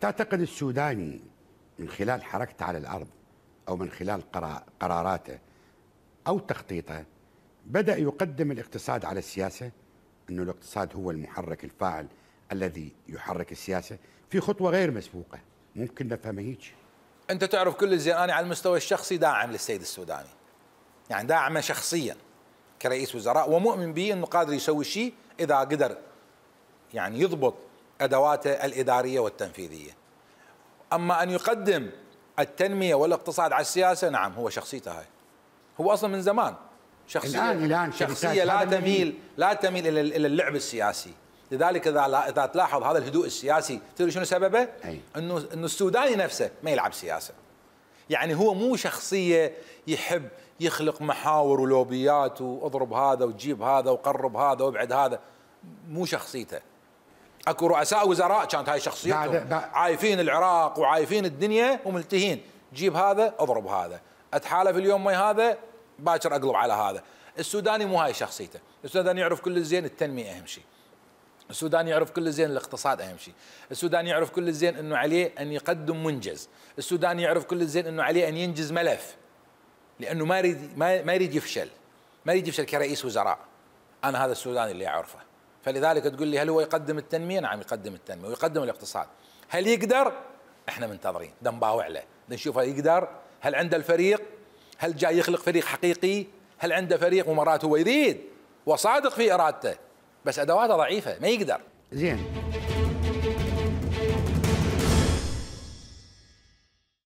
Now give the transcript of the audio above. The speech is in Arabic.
تعتقد السوداني من خلال حركته على الأرض أو من خلال قراراته أو تخطيطه بدأ يقدم الاقتصاد على السياسة أنه الاقتصاد هو المحرك الفاعل الذي يحرك السياسة في خطوة غير مسبوقة ممكن نفهمها هيك أنت تعرف كل زين أنا على المستوى الشخصي داعم للسيد السوداني يعني داعمه شخصيا كرئيس وزراء ومؤمن به أنه قادر يسوي شيء إذا قدر يعني يضبط ادواته الاداريه والتنفيذيه. اما ان يقدم التنميه والاقتصاد على السياسه نعم هو شخصيته هاي. هو اصلا من زمان شخصيه الان الان شخصيه لا تميل لا تميل الى الى اللعب السياسي. لذلك اذا اذا تلاحظ هذا الهدوء السياسي تدري شنو سببه؟ انه انه السوداني نفسه ما يلعب سياسه. يعني هو مو شخصيه يحب يخلق محاور ولوبيات واضرب هذا وجيب هذا وقرب هذا وابعد هذا مو شخصيته اكو رؤساء وزراء كانت هاي شخصيتهم عايفين العراق وعايفين الدنيا وملتهين جيب هذا اضرب هذا اتحالف اليوم مي هذا باكر اقلب على هذا السوداني مو هاي شخصيته السوداني يعرف كل الزين التنميه اهم شيء السوداني يعرف كل الزين الاقتصاد اهم شيء السوداني يعرف كل الزين انه عليه ان يقدم منجز السوداني يعرف كل الزين انه عليه ان ينجز ملف لانه ما يريد ما يريد يفشل ما يريد يفشل كرئيس وزراء انا هذا السوداني اللي اعرفه فلذلك تقول لي هل هو يقدم التنميه؟ نعم يقدم التنميه ويقدم الاقتصاد. هل يقدر؟ احنا منتظرين، ده نباوع له، نشوف هل يقدر؟ هل عنده الفريق؟ هل جاي يخلق فريق حقيقي؟ هل عنده فريق ومرات هو يريد وصادق في ارادته بس ادواته ضعيفه ما يقدر. زين